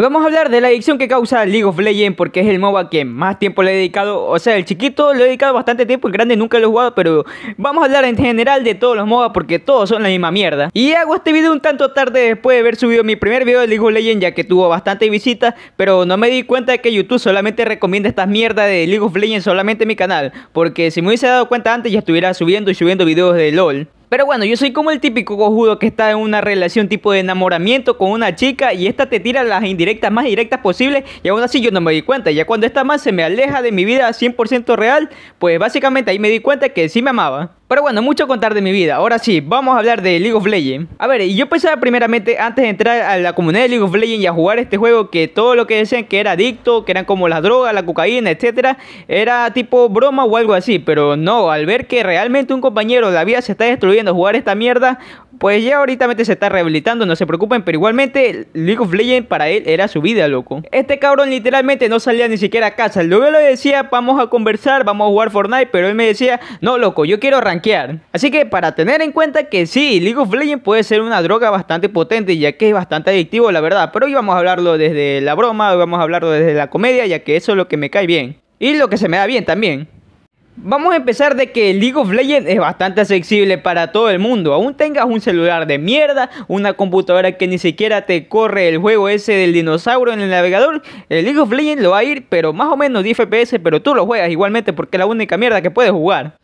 vamos a hablar de la adicción que causa League of Legends porque es el MOBA que más tiempo le he dedicado. O sea, el chiquito lo he dedicado bastante tiempo, el grande nunca lo he jugado, pero vamos a hablar en general de todos los MOBA porque todos son la misma mierda. Y hago este video un tanto tarde después de haber subido mi primer video de League of Legends ya que tuvo bastante visita pero no me di cuenta de que YouTube solamente recomienda estas mierda de League of Legends solamente en mi canal, porque si me hubiese dado cuenta antes ya estuviera subiendo y subiendo videos de LOL. Pero bueno, yo soy como el típico cojudo que está en una relación tipo de enamoramiento con una chica y esta te tira las indirectas más directas posibles y aún así yo no me di cuenta. Ya cuando esta más se me aleja de mi vida 100% real, pues básicamente ahí me di cuenta que sí me amaba. Pero bueno, mucho contar de mi vida. Ahora sí, vamos a hablar de League of Legends. A ver, y yo pensaba primeramente, antes de entrar a la comunidad de League of Legends y a jugar este juego, que todo lo que decían que era adicto, que eran como las drogas, la cocaína, etcétera, era tipo broma o algo así. Pero no, al ver que realmente un compañero de la vida se está destruyendo jugar esta mierda, pues ya ahorita se está rehabilitando, no se preocupen, pero igualmente League of Legends para él era su vida, loco. Este cabrón literalmente no salía ni siquiera a casa. Luego le decía, vamos a conversar, vamos a jugar Fortnite, pero él me decía, no, loco, yo quiero rankear. Así que para tener en cuenta que sí, League of Legends puede ser una droga bastante potente, ya que es bastante adictivo, la verdad. Pero hoy vamos a hablarlo desde la broma, hoy vamos a hablarlo desde la comedia, ya que eso es lo que me cae bien. Y lo que se me da bien también. Vamos a empezar de que League of Legends es bastante accesible para todo el mundo. Aún tengas un celular de mierda, una computadora que ni siquiera te corre el juego ese del dinosaurio en el navegador, el League of Legends lo va a ir, pero más o menos 10 FPS, pero tú lo juegas igualmente porque es la única mierda que puedes jugar.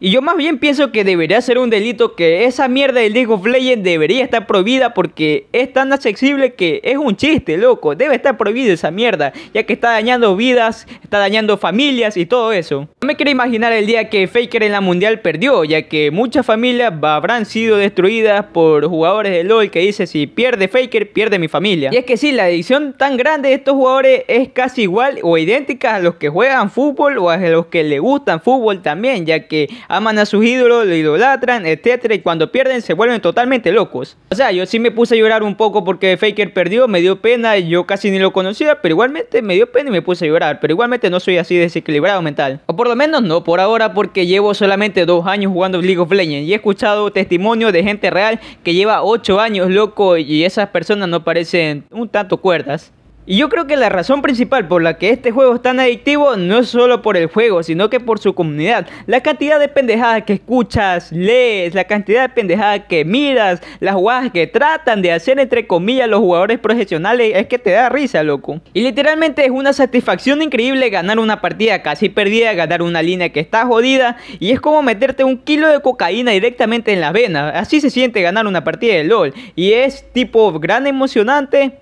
Y yo más bien pienso que debería ser un delito que esa mierda de League of Legends debería estar prohibida porque es tan accesible que es un chiste, loco. Debe estar prohibida esa mierda, ya que está dañando vidas, está dañando familias y todo eso. No me quiero imaginar el día que Faker en la Mundial perdió, ya que muchas familias habrán sido destruidas por jugadores de LoL que dice si pierde Faker, pierde mi familia. Y es que sí, la adicción tan grande de estos jugadores es casi igual o idéntica a los que juegan fútbol o a los que le gustan fútbol también, ya que aman a sus ídolos, lo idolatran, etcétera, y cuando pierden se vuelven totalmente locos. O sea, yo sí me puse a llorar un poco porque Faker perdió, me dio pena, yo casi ni lo conocía, pero igualmente me dio pena y me puse a llorar, pero igualmente no soy así desequilibrado mental. O por lo menos no, por ahora, porque llevo solamente dos años jugando League of Legends y he escuchado testimonio de gente real que lleva ocho años loco y esas personas no parecen un tanto cuerdas. Y yo creo que la razón principal por la que este juego es tan adictivo no es solo por el juego, sino que por su comunidad. La cantidad de pendejadas que escuchas, lees, la cantidad de pendejadas que miras, las jugadas que tratan de hacer entre comillas los jugadores profesionales, es que te da risa, loco. Y literalmente es una satisfacción increíble ganar una partida casi perdida, ganar una línea que está jodida y es como meterte un kilo de cocaína directamente en la vena Así se siente ganar una partida de LOL y es tipo gran emocionante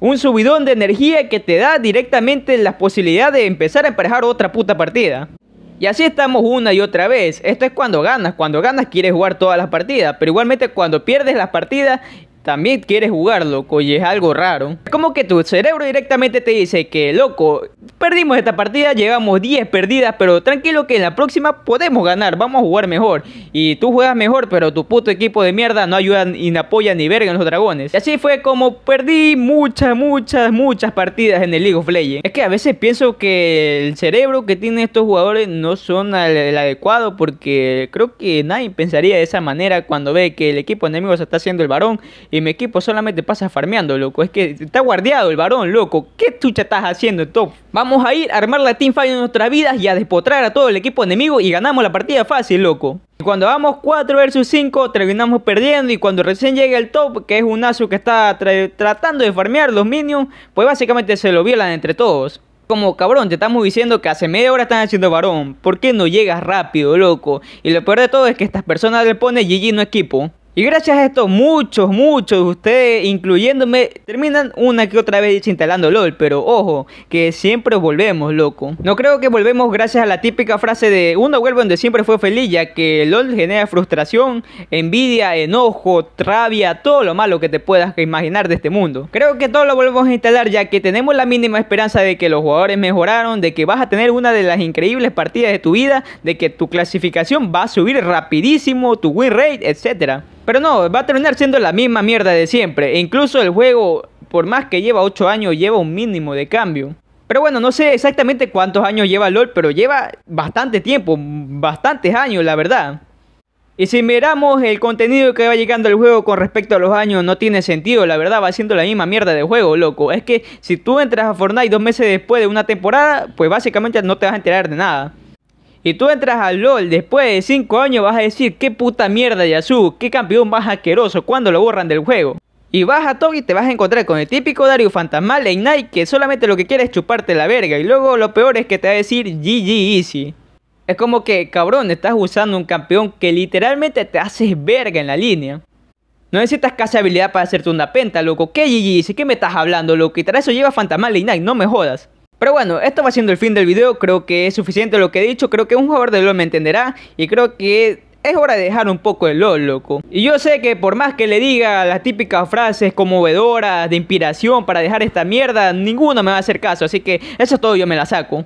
un subidón de energía que te da directamente la posibilidad de empezar a emparejar otra puta partida. Y así estamos una y otra vez. Esto es cuando ganas. Cuando ganas quieres jugar todas las partidas. Pero igualmente cuando pierdes las partidas también quieres jugar, loco. Y es algo raro. Es como que tu cerebro directamente te dice que, loco, Perdimos esta partida, llevamos 10 perdidas, pero tranquilo que en la próxima podemos ganar, vamos a jugar mejor. Y tú juegas mejor, pero tu puto equipo de mierda no ayuda ni apoya ni verga en los dragones. Y así fue como perdí muchas, muchas, muchas partidas en el League of Legends. Es que a veces pienso que el cerebro que tienen estos jugadores no son el adecuado porque creo que nadie pensaría de esa manera cuando ve que el equipo enemigo se está haciendo el varón y mi equipo solamente pasa farmeando, loco. Es que está guardiado el varón, loco. ¿Qué chucha estás haciendo, top? Vamos vamos a ir a armar la teamfight en nuestra vidas y a despotrar a todo el equipo enemigo y ganamos la partida fácil, loco. Cuando vamos 4 vs 5 terminamos perdiendo y cuando recién llega el top, que es un Asu que está tratando de farmear los minions, pues básicamente se lo violan entre todos. Como cabrón, te estamos diciendo que hace media hora están haciendo varón. ¿Por qué no llegas rápido, loco? Y lo peor de todo es que estas personas le ponen GG no equipo. Y gracias a esto muchos, muchos de ustedes, incluyéndome, terminan una que otra vez instalando LOL, pero ojo, que siempre volvemos, loco. No creo que volvemos gracias a la típica frase de uno vuelve donde siempre fue feliz, ya que LOL genera frustración, envidia, enojo, rabia, todo lo malo que te puedas imaginar de este mundo. Creo que todo lo volvemos a instalar ya que tenemos la mínima esperanza de que los jugadores mejoraron, de que vas a tener una de las increíbles partidas de tu vida, de que tu clasificación va a subir rapidísimo, tu win rate, etcétera. Pero no, va a terminar siendo la misma mierda de siempre. E incluso el juego, por más que lleva 8 años, lleva un mínimo de cambio. Pero bueno, no sé exactamente cuántos años lleva LOL, pero lleva bastante tiempo, bastantes años, la verdad. Y si miramos el contenido que va llegando al juego con respecto a los años, no tiene sentido, la verdad va siendo la misma mierda de juego, loco. Es que si tú entras a Fortnite dos meses después de una temporada, pues básicamente no te vas a enterar de nada y tú entras al LOL después de 5 años vas a decir qué puta mierda Yasuo, qué campeón más asqueroso cuando lo borran del juego. Y vas a Togi y te vas a encontrar con el típico Dario Fantasmal en Knight, que solamente lo que quiere es chuparte la verga y luego lo peor es que te va a decir GG Easy. Es como que, cabrón, estás usando un campeón que literalmente te haces verga en la línea. No necesitas casi habilidad para hacerte una penta, loco. ¿Qué GG Easy? ¿Qué me estás hablando, loco? Y tras eso lleva Fantasmal y Knight, no me jodas. Pero bueno, esto va siendo el fin del video, creo que es suficiente lo que he dicho, creo que un jugador de LoL me entenderá y creo que es hora de dejar un poco el LOL, loco. Y yo sé que por más que le diga las típicas frases conmovedoras, de inspiración para dejar esta mierda, ninguno me va a hacer caso, así que eso es todo, yo me la saco.